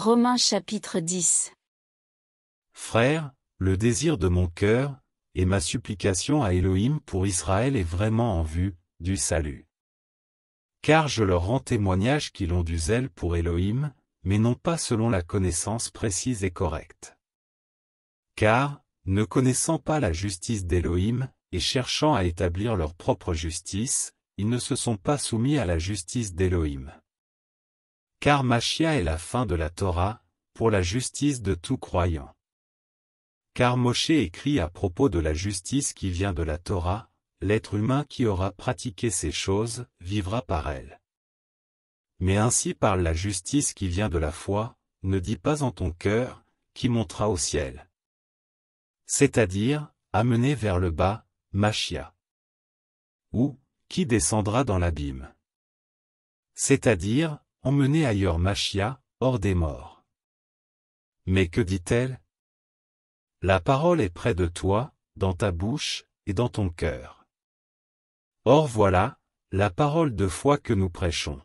Romains chapitre 10 Frères, le désir de mon cœur, et ma supplication à Elohim pour Israël est vraiment en vue, du salut. Car je leur rends témoignage qu'ils ont du zèle pour Elohim, mais non pas selon la connaissance précise et correcte. Car, ne connaissant pas la justice d'Elohim et cherchant à établir leur propre justice, ils ne se sont pas soumis à la justice d'Elohim. Car Machia est la fin de la Torah, pour la justice de tout croyant. Car Moshe écrit à propos de la justice qui vient de la Torah, l'être humain qui aura pratiqué ces choses, vivra par elle. Mais ainsi parle la justice qui vient de la foi, ne dis pas en ton cœur, qui montera au ciel. C'est-à-dire, amener vers le bas, Machia. Ou, qui descendra dans l'abîme. C'est-à-dire, Emmener ailleurs Machia, hors des morts. Mais que dit-elle La parole est près de toi, dans ta bouche, et dans ton cœur. Or voilà, la parole de foi que nous prêchons.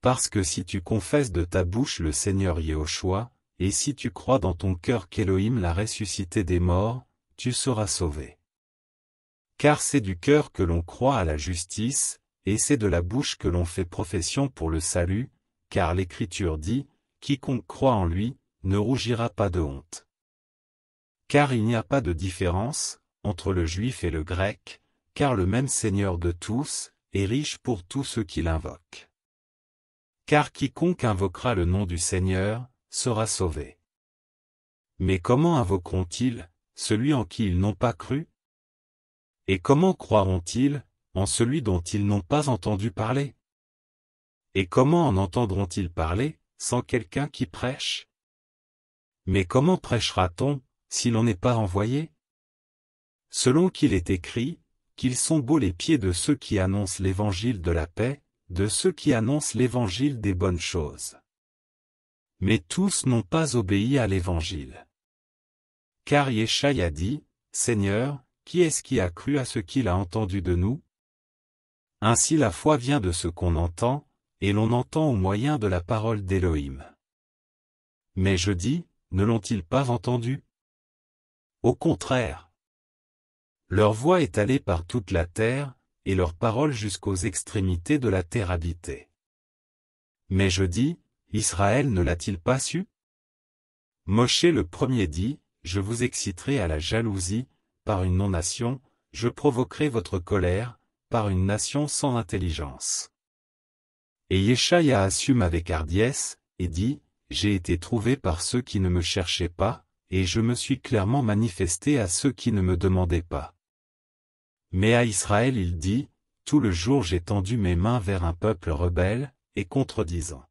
Parce que si tu confesses de ta bouche le Seigneur Yehoshua, et si tu crois dans ton cœur qu'Élohim l'a ressuscité des morts, tu seras sauvé. Car c'est du cœur que l'on croit à la justice, et c'est de la bouche que l'on fait profession pour le salut, car l'Écriture dit, Quiconque croit en lui, ne rougira pas de honte. Car il n'y a pas de différence, entre le juif et le grec, car le même Seigneur de tous, est riche pour tous ceux qui l'invoquent. Car quiconque invoquera le nom du Seigneur, sera sauvé. Mais comment invoqueront-ils, celui en qui ils n'ont pas cru Et comment croiront-ils, en celui dont ils n'ont pas entendu parler Et comment en entendront-ils parler, sans quelqu'un qui prêche Mais comment prêchera-t-on, si l'on n'est pas envoyé Selon qu'il est écrit, qu'ils sont beaux les pieds de ceux qui annoncent l'évangile de la paix, de ceux qui annoncent l'évangile des bonnes choses. Mais tous n'ont pas obéi à l'évangile. Car a dit, Seigneur, qui est-ce qui a cru à ce qu'il a entendu de nous ainsi la foi vient de ce qu'on entend, et l'on entend au moyen de la parole d'Élohim. Mais je dis, ne l'ont-ils pas entendu Au contraire. Leur voix est allée par toute la terre, et leur parole jusqu'aux extrémités de la terre habitée. Mais je dis, Israël ne l'a-t-il pas su Moshe le premier dit, Je vous exciterai à la jalousie, par une non-nation, je provoquerai votre colère, par une nation sans intelligence. Et Yeshaïa assume avec hardiesse, et dit, J'ai été trouvé par ceux qui ne me cherchaient pas, et je me suis clairement manifesté à ceux qui ne me demandaient pas. Mais à Israël il dit, Tout le jour j'ai tendu mes mains vers un peuple rebelle, et contredisant.